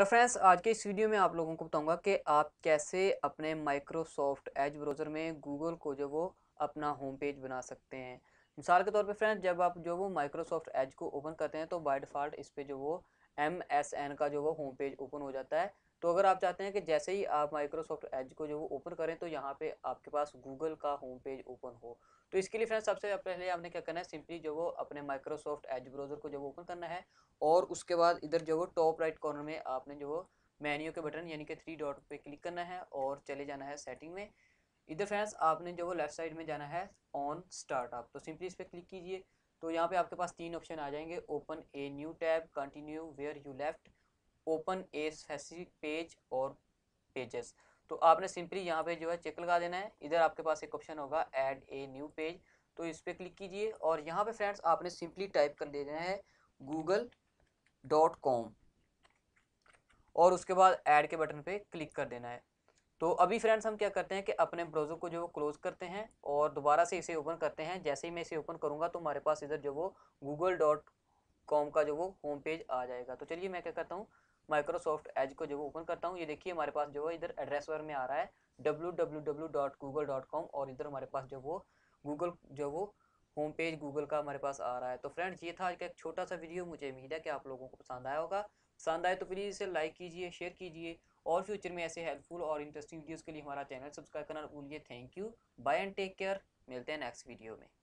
hello friends आज के इस वीडियो में आप लोगों को बताऊंगा कि आप कैसे अपने माइक्रोसॉफ्ट एज ब्राउज़र में गूगल को जो वो अपना होम पेज बना सकते हैं मिसाल के तौर पे फ्रेंड्स जब आप जो वो माइक्रोसॉफ्ट एज को ओपन करते हैं तो बाय डिफ़ॉल्ट इस पर जो वो एम एस एन का जो वो होम पेज ओपन हो जाता है तो अगर आप चाहते हैं कि जैसे ही आप माइक्रोसॉफ्ट एज को जो वो ओपन करें तो यहाँ पे आपके पास गूगल का होम पेज ओपन हो तो इसके लिए फ्रेंड्स सबसे पहले आपने क्या करना है सिंपली जो वो अपने माइक्रोसॉफ्ट एज ब्राउज़र को जो ओपन करना है और उसके बाद इधर जो वो टॉप राइट कॉर्नर में आपने जो वो मेन्यू के बटन यानी कि थ्री डॉट पर क्लिक करना है और चले जाना है सेटिंग में इधर फ्रेंड्स आपने जो वो लेफ्ट साइड में जाना है ऑन स्टार्टअप तो सिंपली इस पर क्लिक कीजिए तो यहाँ पे आपके पास तीन ऑप्शन आ जाएंगे open a new tab continue where you left open a specific page और पेजेस तो आपने सिंपली यहाँ पे जो है चेक लगा देना है इधर आपके पास एक ऑप्शन होगा ऐड ए न्यू पेज तो इस पर क्लिक कीजिए और यहाँ पे फ्रेंड्स आपने सिंपली टाइप कर देना है गूगल डॉट कॉम और उसके बाद ऐड के बटन पे क्लिक कर देना है तो अभी फ्रेंड्स हम क्या करते हैं कि अपने ब्राउज़र को जो क्लोज करते हैं और दोबारा से इसे ओपन करते हैं जैसे ही मैं इसे ओपन करूँगा तो हमारे पास इधर जो वो गूगल डॉट कॉम का जो वो होम पेज आ जाएगा तो चलिए मैं क्या करता हूँ माइक्रोसॉफ्ट एज को जो ओपन करता हूँ ये देखिए हमारे पास जो है इधर एड्रेस वर्ग में आ रहा है डब्ल्यू और इधर हमारे पास जो वो गूगल जो वो होम पेज गूगल का हमारे पास आ रहा है तो फ्रेंड्स ये था आज का एक छोटा सा वीडियो मुझे उम्मीद है कि आप लोगों को पसंद आया होगा पसंद आए तो प्लीज़ इसे लाइक कीजिए शेयर कीजिए और फ्यूचर में ऐसे हेल्पफुल और इंटरेस्टिंग वीडियोज़ के लिए हमारा चैनल सब्सक्राइब करना भूलिए thank you bye and take care मिलते हैं नेक्स्ट वीडियो में